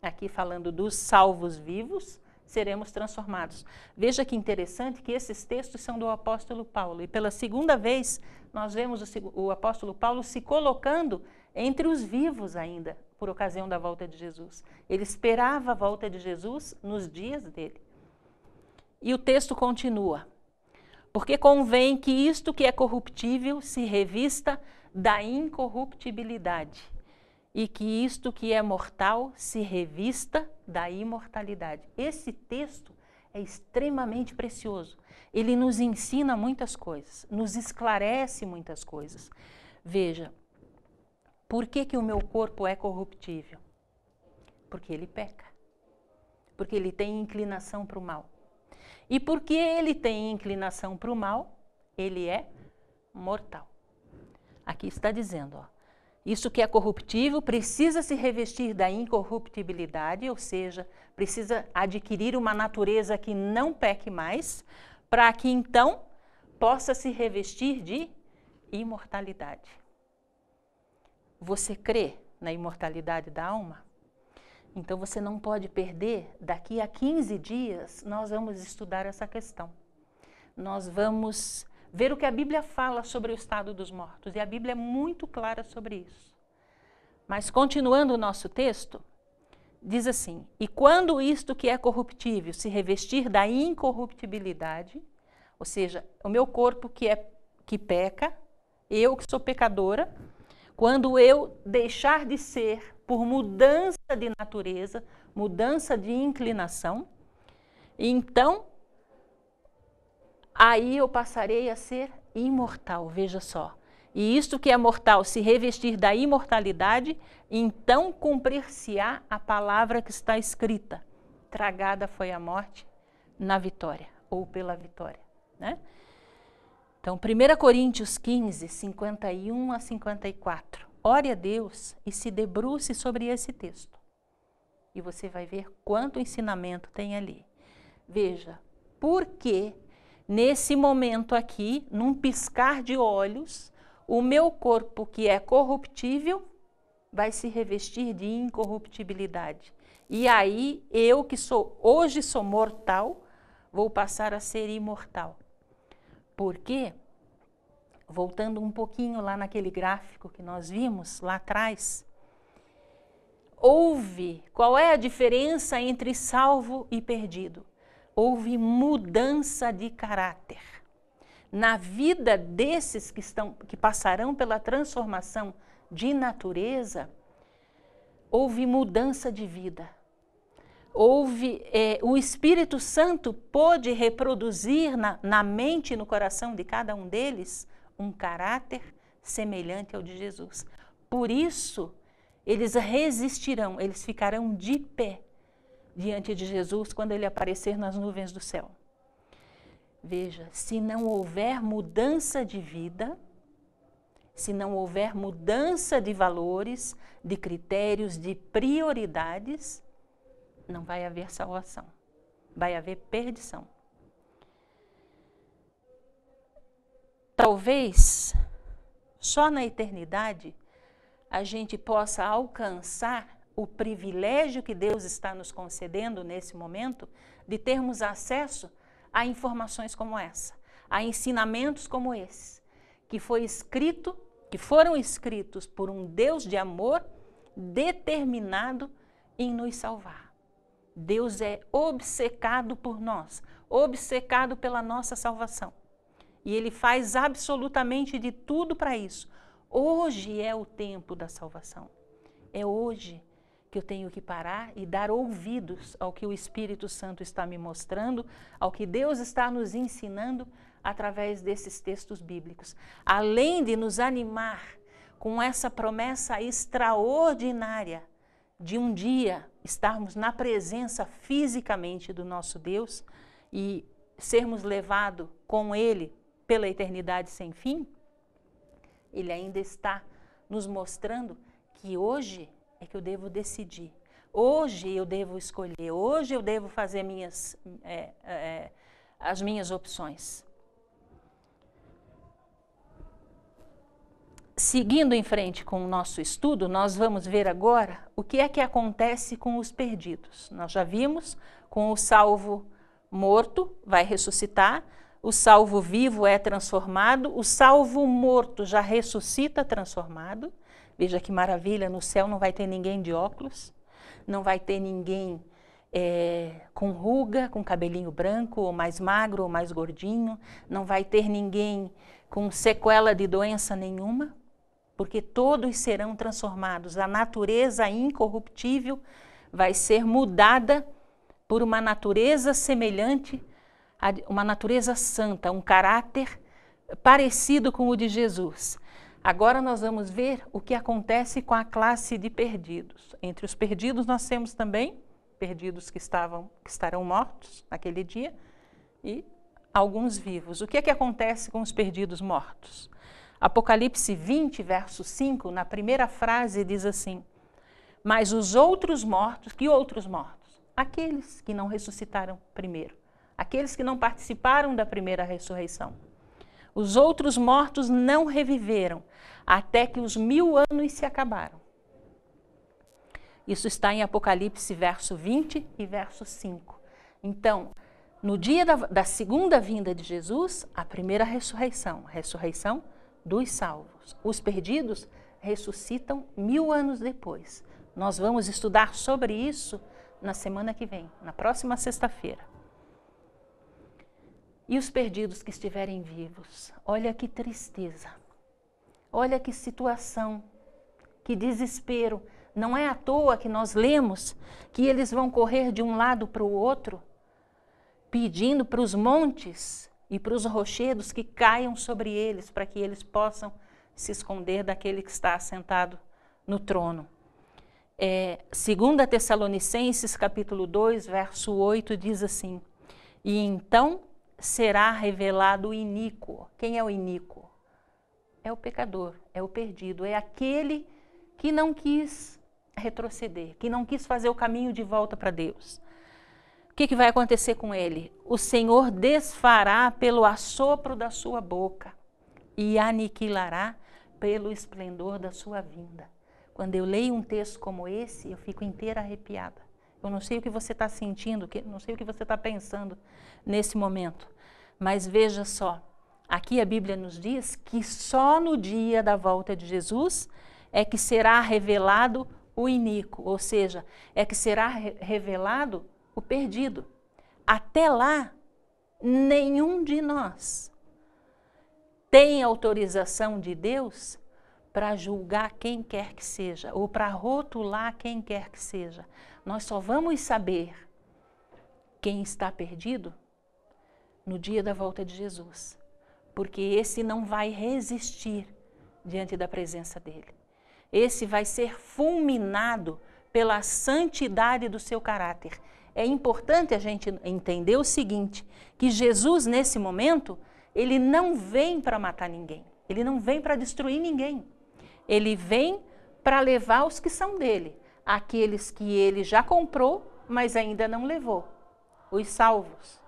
aqui falando dos salvos vivos, seremos transformados. Veja que interessante que esses textos são do apóstolo Paulo. E pela segunda vez, nós vemos o, o apóstolo Paulo se colocando entre os vivos ainda, por ocasião da volta de Jesus. Ele esperava a volta de Jesus nos dias dele. E o texto continua. Porque convém que isto que é corruptível se revista da incorruptibilidade e que isto que é mortal se revista da imortalidade. Esse texto é extremamente precioso. Ele nos ensina muitas coisas, nos esclarece muitas coisas. Veja, por que, que o meu corpo é corruptível? Porque ele peca, porque ele tem inclinação para o mal. E porque ele tem inclinação para o mal, ele é mortal. Aqui está dizendo, ó isso que é corruptível precisa se revestir da incorruptibilidade, ou seja, precisa adquirir uma natureza que não peque mais, para que então possa se revestir de imortalidade. Você crê na imortalidade da alma? Então você não pode perder, daqui a 15 dias nós vamos estudar essa questão. Nós vamos ver o que a Bíblia fala sobre o estado dos mortos. E a Bíblia é muito clara sobre isso. Mas continuando o nosso texto, diz assim: E quando isto que é corruptível se revestir da incorruptibilidade, ou seja, o meu corpo que é que peca, eu que sou pecadora, quando eu deixar de ser por mudança de natureza, mudança de inclinação, então aí eu passarei a ser imortal. Veja só. E isto que é mortal se revestir da imortalidade, então cumprir-se-á a palavra que está escrita: Tragada foi a morte na vitória, ou pela vitória. Né? Então, 1 Coríntios 15, 51 a 54. Ore a Deus e se debruce sobre esse texto. E você vai ver quanto ensinamento tem ali. Veja, por que nesse momento aqui, num piscar de olhos, o meu corpo que é corruptível vai se revestir de incorruptibilidade. E aí eu que sou hoje sou mortal, vou passar a ser imortal. Por quê? Voltando um pouquinho lá naquele gráfico que nós vimos lá atrás, houve qual é a diferença entre salvo e perdido? houve mudança de caráter na vida desses que estão que passarão pela transformação de natureza, houve mudança de vida. Houve é, o Espírito Santo pôde reproduzir na, na mente e no coração de cada um deles um caráter semelhante ao de Jesus. Por isso, eles resistirão, eles ficarão de pé diante de Jesus quando ele aparecer nas nuvens do céu. Veja, se não houver mudança de vida, se não houver mudança de valores, de critérios, de prioridades, não vai haver salvação, vai haver perdição. Talvez só na eternidade a gente possa alcançar o privilégio que Deus está nos concedendo nesse momento de termos acesso a informações como essa, a ensinamentos como esses, que foi escrito, que foram escritos por um Deus de amor determinado em nos salvar. Deus é obcecado por nós, obcecado pela nossa salvação. E ele faz absolutamente de tudo para isso. Hoje é o tempo da salvação. É hoje que eu tenho que parar e dar ouvidos ao que o Espírito Santo está me mostrando, ao que Deus está nos ensinando através desses textos bíblicos. Além de nos animar com essa promessa extraordinária de um dia estarmos na presença fisicamente do nosso Deus e sermos levados com Ele pela eternidade sem fim, Ele ainda está nos mostrando que hoje é que eu devo decidir. Hoje eu devo escolher, hoje eu devo fazer minhas, é, é, é, as minhas opções. Seguindo em frente com o nosso estudo, nós vamos ver agora o que é que acontece com os perdidos. Nós já vimos com o salvo morto, vai ressuscitar, o salvo vivo é transformado, o salvo morto já ressuscita transformado. Veja que maravilha, no céu não vai ter ninguém de óculos, não vai ter ninguém é, com ruga, com cabelinho branco, ou mais magro, ou mais gordinho, não vai ter ninguém com sequela de doença nenhuma, porque todos serão transformados. A natureza incorruptível vai ser mudada por uma natureza semelhante, a uma natureza santa, um caráter parecido com o de Jesus. Agora nós vamos ver o que acontece com a classe de perdidos. Entre os perdidos nós temos também perdidos que estavam que estarão mortos naquele dia e alguns vivos. O que é que acontece com os perdidos mortos? Apocalipse 20, verso 5, na primeira frase diz assim: Mas os outros mortos, que outros mortos? Aqueles que não ressuscitaram primeiro, aqueles que não participaram da primeira ressurreição os outros mortos não reviveram, até que os mil anos se acabaram. Isso está em Apocalipse, verso 20 e verso 5. Então, no dia da, da segunda vinda de Jesus, a primeira ressurreição, ressurreição dos salvos. Os perdidos ressuscitam mil anos depois. Nós vamos estudar sobre isso na semana que vem, na próxima sexta-feira e os perdidos que estiverem vivos. Olha que tristeza. Olha que situação. Que desespero. Não é à toa que nós lemos que eles vão correr de um lado para o outro, pedindo para os montes e para os rochedos que caiam sobre eles, para que eles possam se esconder daquele que está assentado no trono. É, 2 Tessalonicenses capítulo 2, verso 8 diz assim: E então será revelado o iníquo. Quem é o iníquo? É o pecador, é o perdido, é aquele que não quis retroceder, que não quis fazer o caminho de volta para Deus. O que, que vai acontecer com ele? O Senhor desfará pelo assopro da sua boca e aniquilará pelo esplendor da sua vinda. Quando eu leio um texto como esse, eu fico inteira arrepiada eu não sei o que você está sentindo, que, não sei o que você está pensando nesse momento. Mas veja só, aqui a Bíblia nos diz que só no dia da volta de Jesus é que será revelado o iníquo, ou seja, é que será re revelado o perdido. Até lá, nenhum de nós tem autorização de Deus para julgar quem quer que seja ou para rotular quem quer que seja. Nós só vamos saber quem está perdido no dia da volta de Jesus, porque esse não vai resistir diante da presença dele. Esse vai ser fulminado pela santidade do seu caráter. É importante a gente entender o seguinte, que Jesus nesse momento, ele não vem para matar ninguém, ele não vem para destruir ninguém. Ele vem para levar os que são dele, aqueles que ele já comprou, mas ainda não levou, os salvos.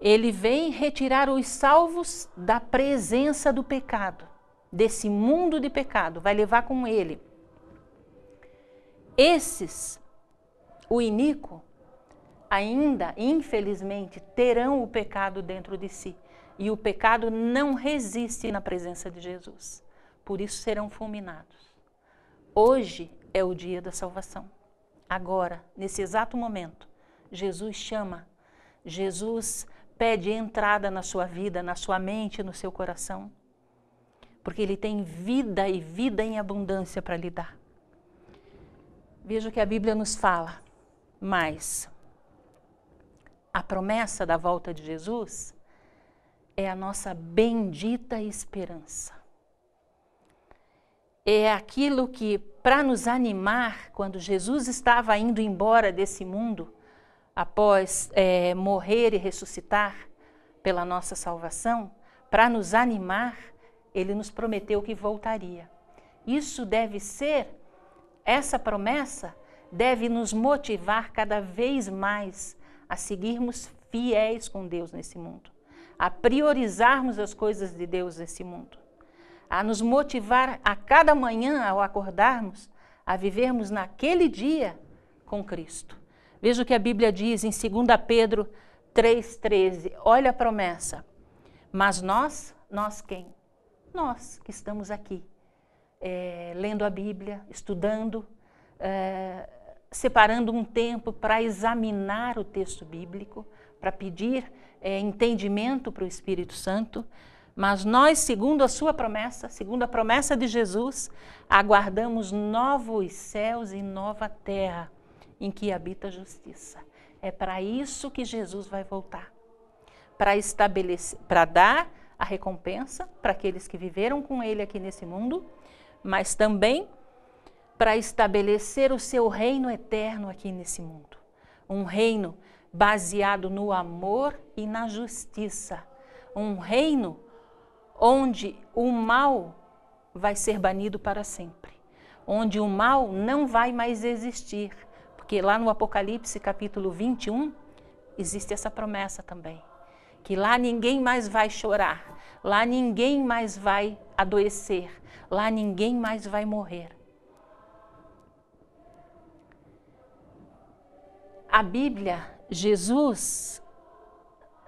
Ele vem retirar os salvos da presença do pecado, desse mundo de pecado, vai levar com ele. Esses, o iníquo, ainda, infelizmente, terão o pecado dentro de si. E o pecado não resiste na presença de Jesus. Por isso serão fulminados. Hoje é o dia da salvação. Agora, nesse exato momento, Jesus chama, Jesus pede entrada na sua vida, na sua mente, no seu coração, porque Ele tem vida e vida em abundância para lhe dar. Veja o que a Bíblia nos fala, mas a promessa da volta de Jesus é a nossa bendita esperança. É aquilo que para nos animar quando Jesus estava indo embora desse mundo, após é, morrer e ressuscitar pela nossa salvação, para nos animar, ele nos prometeu que voltaria. Isso deve ser, essa promessa deve nos motivar cada vez mais a seguirmos fiéis com Deus nesse mundo, a priorizarmos as coisas de Deus nesse mundo a nos motivar a cada manhã, ao acordarmos, a vivermos naquele dia com Cristo. Veja o que a Bíblia diz em 2 Pedro 3,13. Olha a promessa. Mas nós, nós quem? Nós que estamos aqui, é, lendo a Bíblia, estudando, é, separando um tempo para examinar o texto bíblico, para pedir é, entendimento para o Espírito Santo. Mas nós, segundo a sua promessa, segundo a promessa de Jesus, aguardamos novos céus e nova terra em que habita a justiça. É para isso que Jesus vai voltar. Para estabelecer, para dar a recompensa para aqueles que viveram com ele aqui nesse mundo, mas também para estabelecer o seu reino eterno aqui nesse mundo. Um reino baseado no amor e na justiça. Um reino onde o mal vai ser banido para sempre, onde o mal não vai mais existir, porque lá no Apocalipse capítulo 21 existe essa promessa também, que lá ninguém mais vai chorar, lá ninguém mais vai adoecer, lá ninguém mais vai morrer. A Bíblia, Jesus,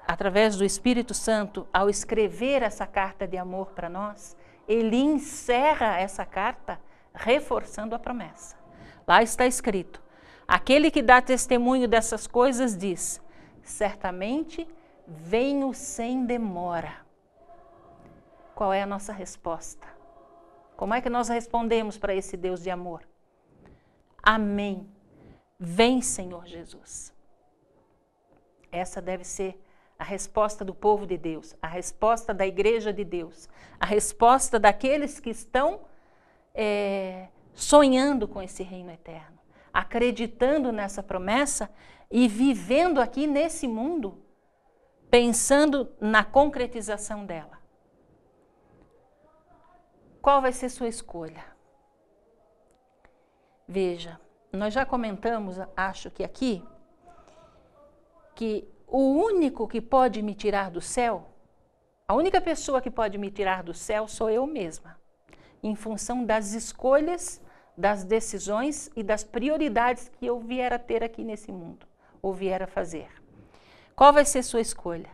através do Espírito Santo, ao escrever essa carta de amor para nós, ele encerra essa carta reforçando a promessa. Lá está escrito: Aquele que dá testemunho dessas coisas diz: Certamente venho sem demora. Qual é a nossa resposta? Como é que nós respondemos para esse Deus de amor? Amém. Vem, Senhor Jesus. Essa deve ser a resposta do povo de Deus, a resposta da igreja de Deus, a resposta daqueles que estão é, sonhando com esse reino eterno, acreditando nessa promessa e vivendo aqui nesse mundo, pensando na concretização dela. Qual vai ser sua escolha? Veja, nós já comentamos, acho que aqui, que o único que pode me tirar do céu, a única pessoa que pode me tirar do céu sou eu mesma, em função das escolhas, das decisões e das prioridades que eu vier a ter aqui nesse mundo, ou vier a fazer. Qual vai ser sua escolha?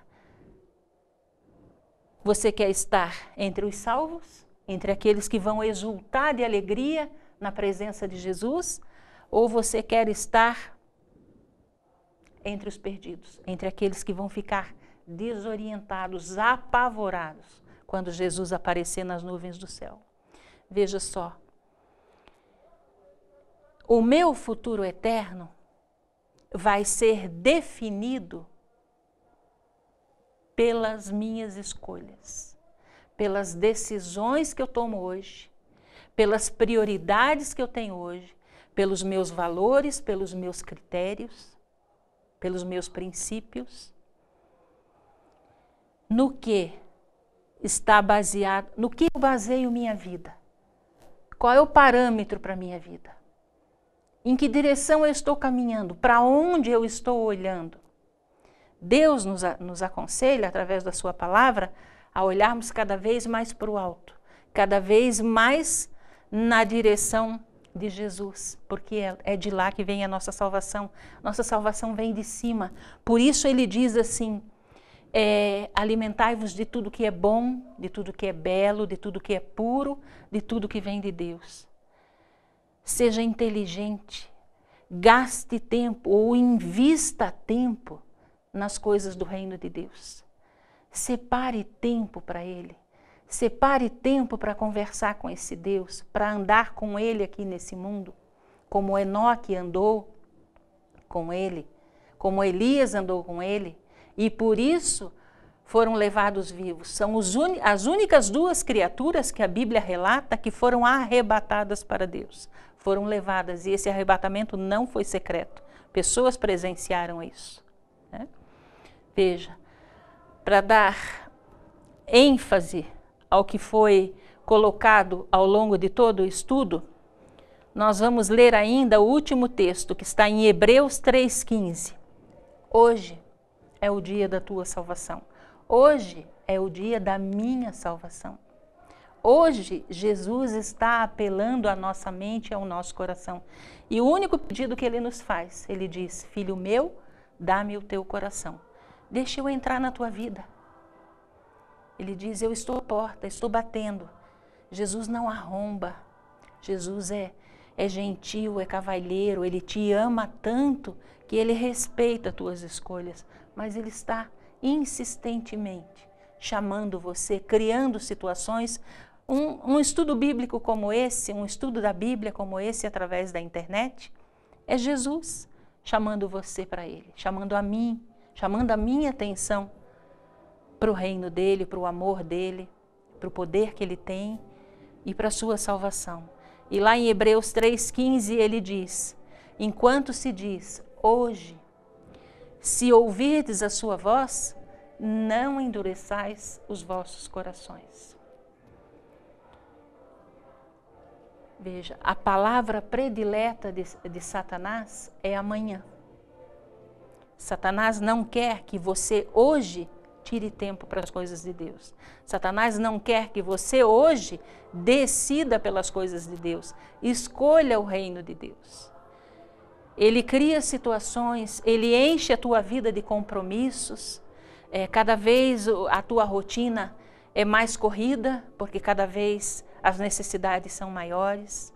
Você quer estar entre os salvos, entre aqueles que vão exultar de alegria na presença de Jesus, ou você quer estar entre os perdidos, entre aqueles que vão ficar desorientados, apavorados, quando Jesus aparecer nas nuvens do céu. Veja só. O meu futuro eterno vai ser definido pelas minhas escolhas, pelas decisões que eu tomo hoje, pelas prioridades que eu tenho hoje, pelos meus valores, pelos meus critérios pelos meus princípios, no que está baseado, no que eu baseio minha vida? Qual é o parâmetro para minha vida? Em que direção eu estou caminhando? Para onde eu estou olhando? Deus nos, nos aconselha, através da Sua palavra, a olharmos cada vez mais para o alto, cada vez mais na direção de Jesus, porque é, é de lá que vem a nossa salvação. Nossa salvação vem de cima. Por isso ele diz assim: é, alimentai-vos de tudo que é bom, de tudo que é belo, de tudo que é puro, de tudo que vem de Deus. Seja inteligente, gaste tempo ou invista tempo nas coisas do reino de Deus. Separe tempo para Ele. Separe tempo para conversar com esse Deus, para andar com Ele aqui nesse mundo, como Enoque andou com Ele, como Elias andou com Ele, e por isso foram levados vivos. São as únicas duas criaturas que a Bíblia relata que foram arrebatadas para Deus. Foram levadas, e esse arrebatamento não foi secreto. Pessoas presenciaram isso. Né? Veja, para dar ênfase ao que foi colocado ao longo de todo o estudo, nós vamos ler ainda o último texto que está em Hebreus 3,15. Hoje é o dia da tua salvação. Hoje é o dia da minha salvação. Hoje Jesus está apelando à nossa mente e ao nosso coração. E o único pedido que ele nos faz, ele diz: Filho meu, dá-me o teu coração. Deixa eu entrar na tua vida. Ele diz: Eu estou à porta, estou batendo. Jesus não arromba. Jesus é é gentil, é cavalheiro, ele te ama tanto que ele respeita tuas escolhas, mas ele está insistentemente chamando você, criando situações. Um, um estudo bíblico como esse, um estudo da Bíblia como esse através da internet, é Jesus chamando você para ele, chamando a mim, chamando a minha atenção para o reino dele, para o amor dele, para o poder que ele tem e para a sua salvação. E lá em Hebreus 3,15 ele diz: Enquanto se diz hoje, se ouvirdes a sua voz, não endureçais os vossos corações. Veja, a palavra predileta de, de Satanás é amanhã. Satanás não quer que você hoje Tire tempo para as coisas de Deus. Satanás não quer que você hoje decida pelas coisas de Deus. Escolha o reino de Deus. Ele cria situações, ele enche a tua vida de compromissos. É, cada vez a tua rotina é mais corrida, porque cada vez as necessidades são maiores.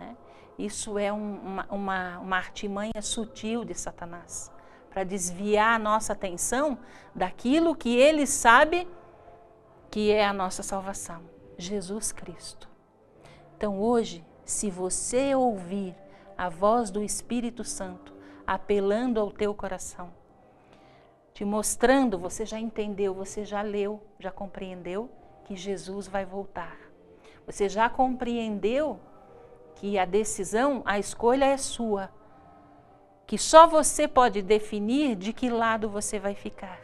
Né? Isso é um, uma, uma, uma artimanha sutil de Satanás para desviar a nossa atenção daquilo que ele sabe que é a nossa salvação, Jesus Cristo. Então hoje, se você ouvir a voz do Espírito Santo apelando ao teu coração, te mostrando, você já entendeu, você já leu, já compreendeu que Jesus vai voltar. Você já compreendeu que a decisão, a escolha é sua que só você pode definir de que lado você vai ficar.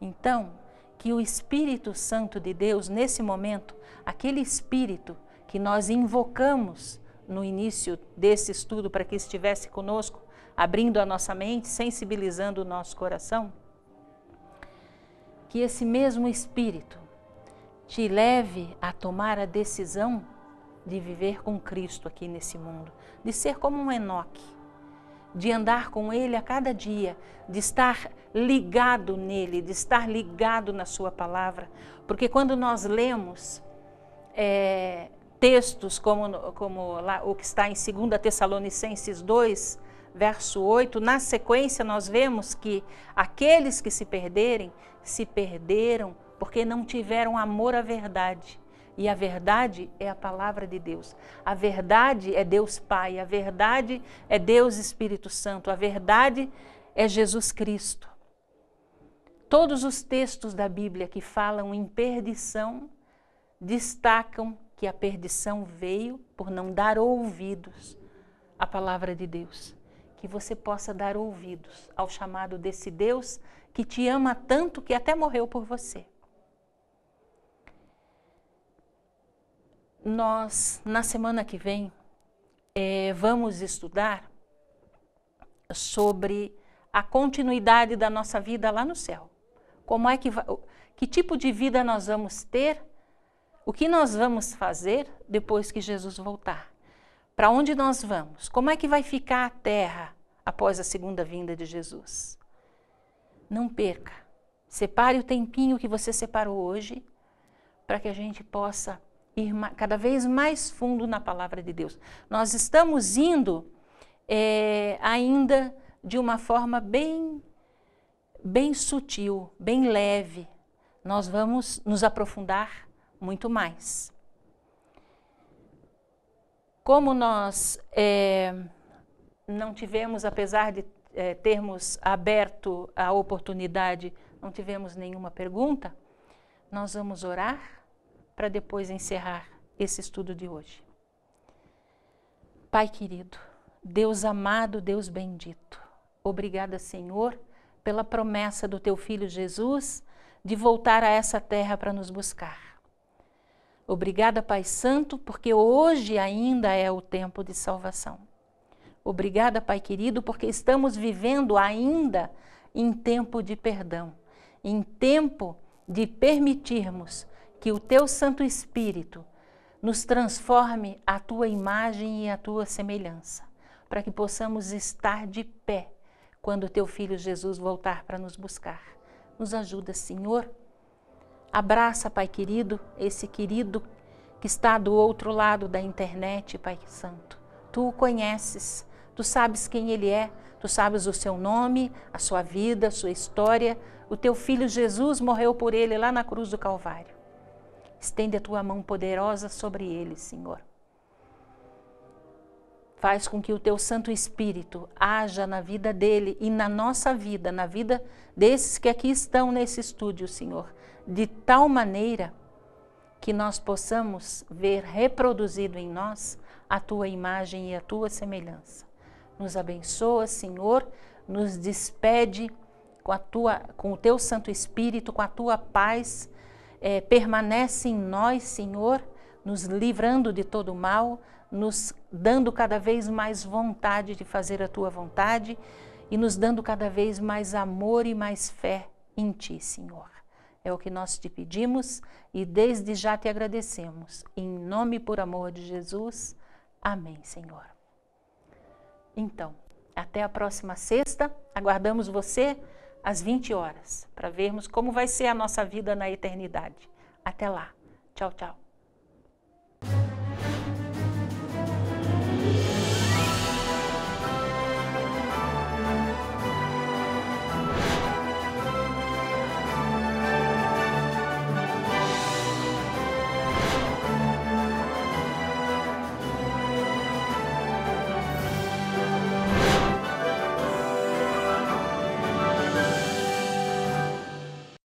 Então, que o Espírito Santo de Deus, nesse momento, aquele Espírito que nós invocamos no início desse estudo para que estivesse conosco, abrindo a nossa mente, sensibilizando o nosso coração, que esse mesmo Espírito te leve a tomar a decisão de viver com Cristo aqui nesse mundo, de ser como um Enoque de andar com Ele a cada dia, de estar ligado nele, de estar ligado na Sua palavra. Porque quando nós lemos é, textos como, como lá, o que está em 2 Tessalonicenses 2, verso 8, na sequência nós vemos que aqueles que se perderem, se perderam porque não tiveram amor à verdade. E a verdade é a palavra de Deus. A verdade é Deus Pai. A verdade é Deus Espírito Santo. A verdade é Jesus Cristo. Todos os textos da Bíblia que falam em perdição destacam que a perdição veio por não dar ouvidos à palavra de Deus. Que você possa dar ouvidos ao chamado desse Deus que te ama tanto que até morreu por você. nós, na semana que vem, é, vamos estudar sobre a continuidade da nossa vida lá no céu. Como é que, que tipo de vida nós vamos ter? O que nós vamos fazer depois que Jesus voltar? Para onde nós vamos? Como é que vai ficar a terra após a segunda vinda de Jesus? Não perca. Separe o tempinho que você separou hoje para que a gente possa ir cada vez mais fundo na palavra de Deus. Nós estamos indo é, ainda de uma forma bem, bem sutil, bem leve. Nós vamos nos aprofundar muito mais. Como nós é, não tivemos, apesar de é, termos aberto a oportunidade, não tivemos nenhuma pergunta, nós vamos orar para depois encerrar esse estudo de hoje. Pai querido, Deus amado, Deus bendito, obrigada, Senhor, pela promessa do teu filho Jesus de voltar a essa terra para nos buscar. Obrigada, Pai Santo, porque hoje ainda é o tempo de salvação. Obrigada, Pai querido, porque estamos vivendo ainda em tempo de perdão, em tempo de permitirmos que o teu Santo Espírito nos transforme à tua imagem e à tua semelhança, para que possamos estar de pé quando o teu filho Jesus voltar para nos buscar. Nos ajuda, Senhor. Abraça, Pai querido, esse querido que está do outro lado da internet, Pai Santo. Tu o conheces, tu sabes quem ele é, tu sabes o seu nome, a sua vida, a sua história. O teu filho Jesus morreu por ele lá na cruz do Calvário. Estende a tua mão poderosa sobre eles, Senhor. Faz com que o teu Santo Espírito haja na vida dele e na nossa vida, na vida desses que aqui estão nesse estúdio, Senhor, de tal maneira que nós possamos ver reproduzido em nós a tua imagem e a tua semelhança. Nos abençoa, Senhor, nos despede com, a tua, com o teu Santo Espírito, com a tua paz é, permanece em nós, Senhor, nos livrando de todo mal, nos dando cada vez mais vontade de fazer a tua vontade e nos dando cada vez mais amor e mais fé em ti, Senhor. É o que nós te pedimos e desde já te agradecemos. Em nome e por amor de Jesus. Amém, Senhor. Então, até a próxima sexta. Aguardamos você às 20 horas, para vermos como vai ser a nossa vida na eternidade. Até lá. Tchau, tchau.